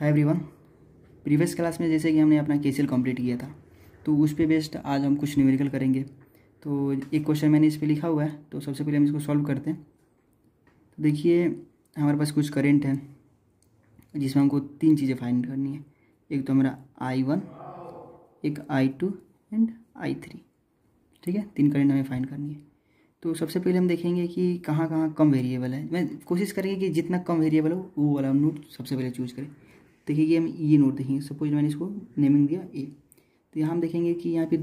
hi everyone previous class में जैसे कि हमने अपना केसीएल कंप्लीट किया था तो उस पर बेस्ड आज हम कुछ न्यूमेरिकल करेंगे तो एक क्वेश्चन मैंने इस पर लिखा हुआ है तो सबसे पहले हम इसको सॉल्व करते हैं तो देखिए हमारे पास कुछ करेंट है जिसमें हमको तीन चीज़ें फाइंड करनी है एक तो हमारा आई वन एक I two and I three ठीक है तीन करेंट हमें फाइंड करनी है तो सबसे पहले हम देखेंगे कि कहाँ कहाँ कम वेरिएबल है मैं कोशिश करेंगे कि जितना कम वेरिएबल हो वो वाला हम नोट सबसे पहले चूज करें देखिए ये हम ये नोट देखेंगे सपोज मैंने इसको नेमिंग दिया ए तो यहाँ हम देखेंगे कि यहाँ पे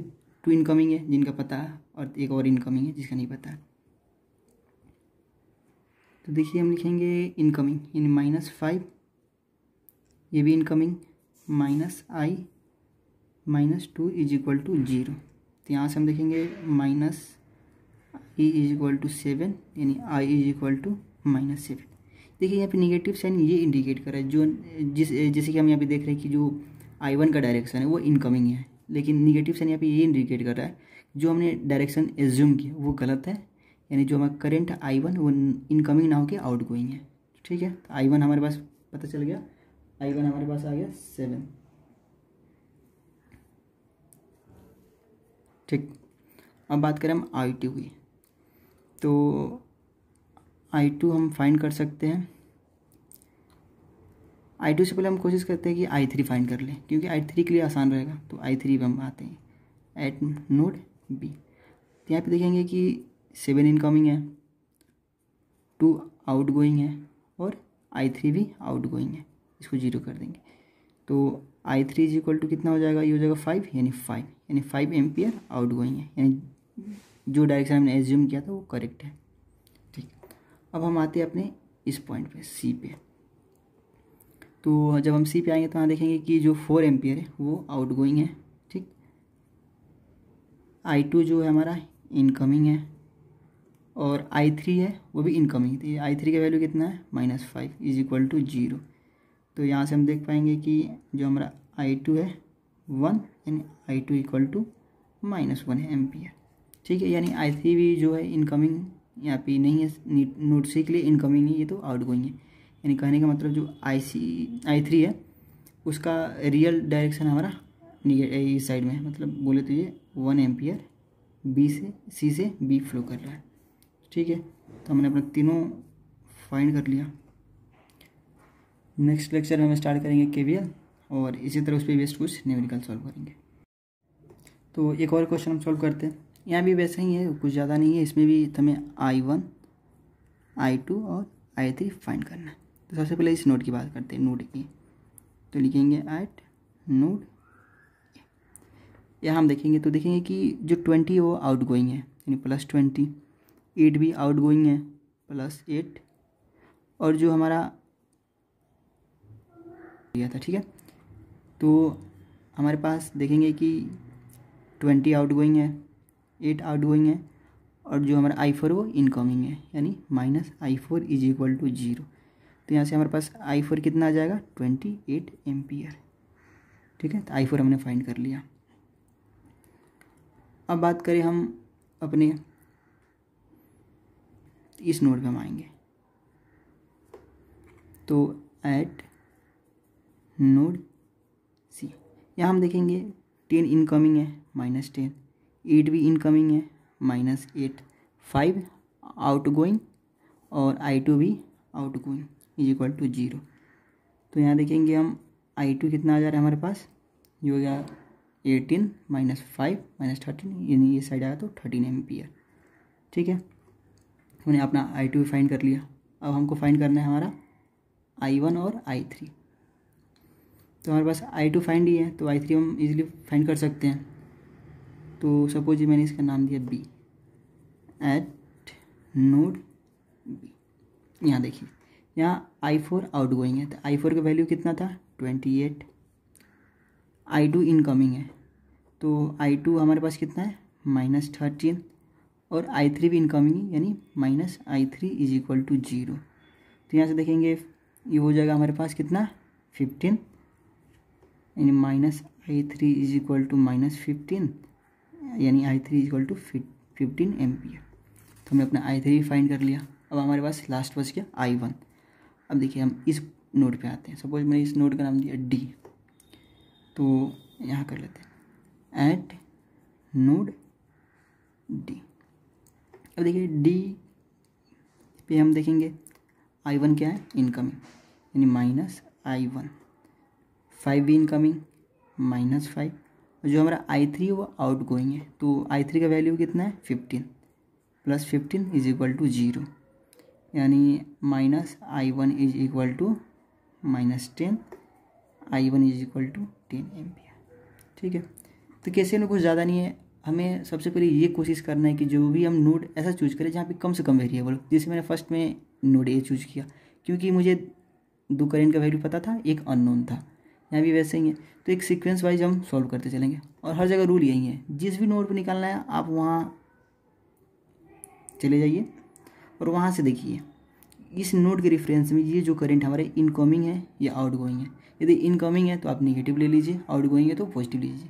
टू इनकमिंग है जिनका पता है और एक और इनकमिंग है जिसका नहीं पता तो देखिए हम लिखेंगे इनकमिंग यानी माइनस फाइव ये भी incoming minus I minus two is equal to zero तो यहाँ से हम देखेंगे minus E is equal to seven यानी I is equal to minus seven देखिए यहाँ पे निगेटिव साइन ये इंडिकेट कर रहा है जो जिस जैसे कि हम यहाँ पे देख रहे हैं कि जो आई वन का डायरेक्शन है वो इनकमिंग है लेकिन निगेटिव साइन यहाँ पे ये इंडिकेट कर रहा है जो हमने डायरेक्शन एज्यूम किया वो गलत है यानी जो हमारा करेंट आई वन वो इनकमिंग ना होकर आउट गोइंग है ठीक है तो आई वन हमारे पास पता चल गया आई वन हमारे पास आ गया सेवन ठीक अब बात करें हम आई टू की तो आई टू हम फाइंड कर सकते हैं आई टू से पहले हम कोशिश करते हैं कि आई थ्री फाइंड कर लें क्योंकि आई थ्री के लिए आसान रहेगा तो आई थ्री हम आते हैं एट नोड बी तो यहाँ पे देखेंगे कि सेवन इनकमिंग है टू आउट गोइंग है और आई थ्री भी आउट गोइंग है इसको जीरो कर देंगे तो I three is equal to कितना हो जाएगा ये हो जाएगा फाइव यानी फाइव यानी फाइव एम्पियर आउट गोइंग है यानी जो डायरेक्शन हमने एज्यूम किया था वो करेक्ट है ठीक अब हम आते हैं अपने इस पॉइंट पे सी पे तो जब हम सी पे आएंगे तो यहाँ देखेंगे कि जो फोर एम्पियर है वो आउट गोइंग है ठीक आई टू जो है हमारा इनकमिंग है और आई थ्री है वो भी इनकमिंग है तो ये आई थ्री का वैल्यू कितना है minus five is equal to zero तो यहाँ से हम देख पाएंगे कि जो हमारा आई टू है वन यानी I two equal to minus one है एम्पियर ठीक है यानी आई थ्री भी जो है इनकमिंग यहाँ पे नहीं है नोट सी के लिए इनकमिंग नहीं ये तो आउट गोइंग है यानी कहने का मतलब जो आई सी आई थ्री है उसका रियल डायरेक्शन हमारा इस साइड में है मतलब बोले तो ये वन एम्पियर बी से सी से बी फ्लो कर रहा है ठीक है तो हमने अपना तीनों फाइंड कर लिया नेक्स्ट लेक्चर में हम स्टार्ट करेंगे के और इसी तरह उस पर बेस्ट कुछ न्यूमेरिकल सॉल्व करेंगे तो एक और क्वेश्चन हम सॉल्व करते हैं यहाँ भी वैसे ही है कुछ ज़्यादा नहीं है इसमें भी हमें आई वन आई टू और आई थ्री फाइंड करना है तो सबसे पहले इस नोड की बात करते हैं नोड की तो लिखेंगे एट नोड या हम देखेंगे तो देखेंगे कि जो ट्वेंटी है वो आउट गोइंग है यानी प्लस ट्वेंटी एट भी आउट गोइंग है प्लस एट और जो हमारा दिया था ठीक है तो हमारे पास देखेंगे कि ट्वेंटी आउट गोइंग है एट आउट गोइंग है और जो हमारा आई फोर वो इनकमिंग है यानी minus I four is equal to zero तो यहाँ से हमारे पास आई फोर कितना आ जाएगा ट्वेंटी एट आर ठीक है तो आई फोर हमने फाइंड कर लिया अब बात करें हम अपने इस नोड पे हम आएंगे तो एट नोड सी यहाँ हम देखेंगे टेन इनकमिंग है माइनस टेन एट भी इनकमिंग है minus eight five out going और आई टू भी out going is equal to zero तो यहाँ देखेंगे हम आई टू कितना आ जा रहा है हमारे पास ये हो गया eighteen minus five minus thirteen यानी ये साइड आया तो थर्टीन है ठीक है हमने अपना आई टू फाइंड कर लिया अब हमको फाइंड करना है हमारा आई वन और आई थ्री तो हमारे पास आई टू फाइंड ही है तो आई थ्री हम इजीली फाइंड कर सकते हैं तो सपोज मैंने इसका नाम दिया बी एट नोड बी यहाँ देखिए यहाँ आई फोर आउट गोइंग है तो आई फोर का वैल्यू कितना था twenty eight I two incoming है तो आई टू हमारे पास कितना है माइनस थर्टीन और आई थ्री भी इनकमिंग यानी minus I three is equal to zero तो यहाँ से देखेंगे ये हो जाएगा हमारे पास कितना फिफ्टीन यानी minus I three is equal to minus fifteen यानी I three is equal to fifteen M तो हमने अपना आई थ्री फाइंड कर लिया अब हमारे पास लास्ट बच गया आई वन अब देखिए हम इस नोड पे आते हैं सपोज मैंने इस नोड का नाम दिया डी तो यहाँ कर लेते हैं एट नोड डी अब देखिए डी पे हम देखेंगे आई वन क्या है इनकमिंग यानी माइनस आई वन फाइव भी इनकमिंग माइनस फाइव और जो हमारा आई थ्री है वो आउट गोइंग है तो आई थ्री का वैल्यू कितना है fifteen plus fifteen is equal to zero यानी minus I one is equal to minus ten I one is equal to ten ampere ठीक है तो कैसे में कुछ ज़्यादा नहीं है हमें सबसे पहले ये कोशिश करना है कि जो भी हम नोड ऐसा चूज करें जहाँ पे कम से कम वेरिएबल हो जैसे मैंने फर्स्ट में नोड ए चूज किया क्योंकि मुझे दो करेंट का वैल्यू पता था एक अननोन था यहाँ भी वैसे ही है तो एक सीक्वेंस वाइज हम सॉल्व करते चलेंगे और हर जगह रूल यही है जिस भी नोड पर निकालना है आप वहाँ चले जाइए और वहाँ से देखिए इस नोड के रेफरेंस में ये जो करंट हमारे इनकमिंग है या आउटगोइंग है यदि इनकमिंग है तो आप निगेटिव ले लीजिए आउटगोइंग है तो पॉजिटिव लीजिए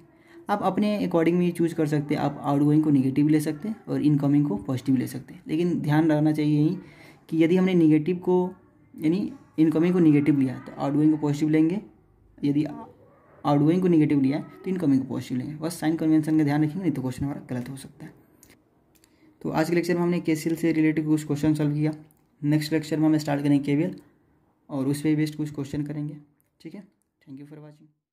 आप अपने अकॉर्डिंग में चूज कर सकते हैं आप आउटगोइंग को निगेटिव ले सकते हैं और इनकमिंग को पॉजिटिव ले सकते हैं लेकिन ध्यान रखना चाहिए यहीं कि यदि हमने निगेटिव को यानी इनकमिंग को निगेटिव लिया तो आउटगोइंग को पॉजिटिव लेंगे यदि आउटगोइंग को निगेटिव लिया तो इनकमिंग को पॉजिटिव लेंगे बस साइन कन्वेंशन का ध्यान रखेंगे नहीं तो क्वेश्चन हमारा गलत हो सकता है तो आज के लेक्चर में हमने के से रिलेटेड कुछ क्वेश्चन सॉल्व किया नेक्स्ट लेक्चर में हम स्टार्ट करेंगे के और उस पर बेस्ड कुछ क्वेश्चन करेंगे ठीक है थैंक यू फॉर वॉचिंग